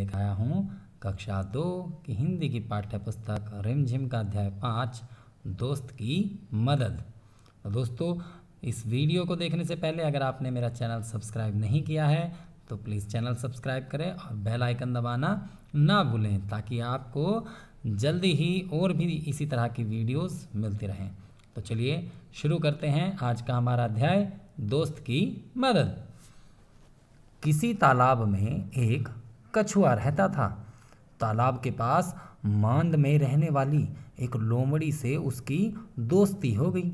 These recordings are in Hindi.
लेकर आया हूँ कक्षा दो की हिंदी की पाठ्य पुस्तक रिमझिम का अध्याय पाँच दोस्त की मदद तो दोस्तों इस वीडियो को देखने से पहले अगर आपने मेरा चैनल सब्सक्राइब नहीं किया है तो प्लीज़ चैनल सब्सक्राइब करें और बेल आइकन दबाना ना भूलें ताकि आपको जल्दी ही और भी इसी तरह की वीडियोस मिलती रहें तो चलिए शुरू करते हैं आज का हमारा अध्याय दोस्त की मदद किसी तालाब में एक कछुआ रहता था तालाब के पास मांद में रहने वाली एक लोमड़ी से उसकी दोस्ती हो गई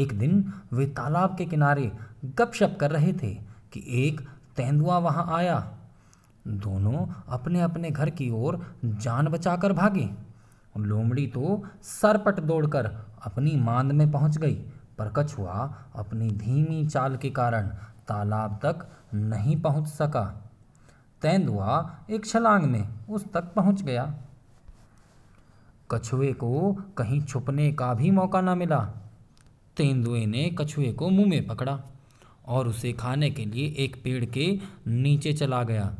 एक दिन वे तालाब के किनारे गपशप कर रहे थे कि एक तेंदुआ वहां आया दोनों अपने अपने घर की ओर जान बचाकर भागे लोमड़ी तो सरपट दौड़कर अपनी मांद में पहुंच गई पर कछुआ अपनी धीमी चाल के कारण तालाब तक नहीं पहुंच सका तेंदुआ एक छलांग में उस तक पहुंच गया कछुए को कहीं छुपने का भी मौका ना मिला तेंदुए ने कछुए को मुंह में पकड़ा और उसे खाने के लिए एक पेड़ के नीचे चला गया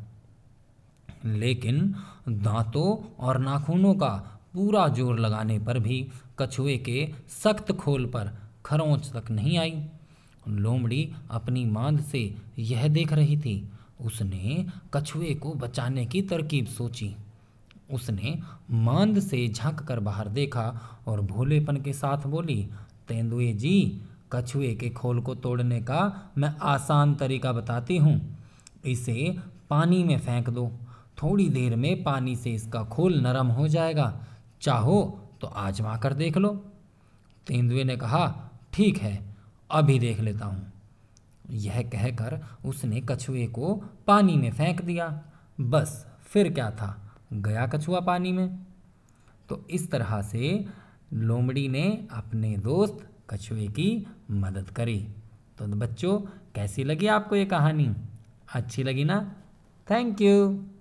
लेकिन दांतों और नाखूनों का पूरा जोर लगाने पर भी कछुए के सख्त खोल पर खरोंच तक नहीं आई लोमड़ी अपनी मांद से यह देख रही थी उसने कछुए को बचाने की तरकीब सोची उसने मांद से झांक कर बाहर देखा और भोलेपन के साथ बोली तेंदुए जी कछुए के खोल को तोड़ने का मैं आसान तरीका बताती हूँ इसे पानी में फेंक दो थोड़ी देर में पानी से इसका खोल नरम हो जाएगा चाहो तो आजमा कर देख लो तेंदुए ने कहा ठीक है अभी देख लेता हूँ यह कहकर उसने कछुए को पानी में फेंक दिया बस फिर क्या था गया कछुआ पानी में तो इस तरह से लोमड़ी ने अपने दोस्त कछुए की मदद करी तो बच्चों कैसी लगी आपको ये कहानी अच्छी लगी ना थैंक यू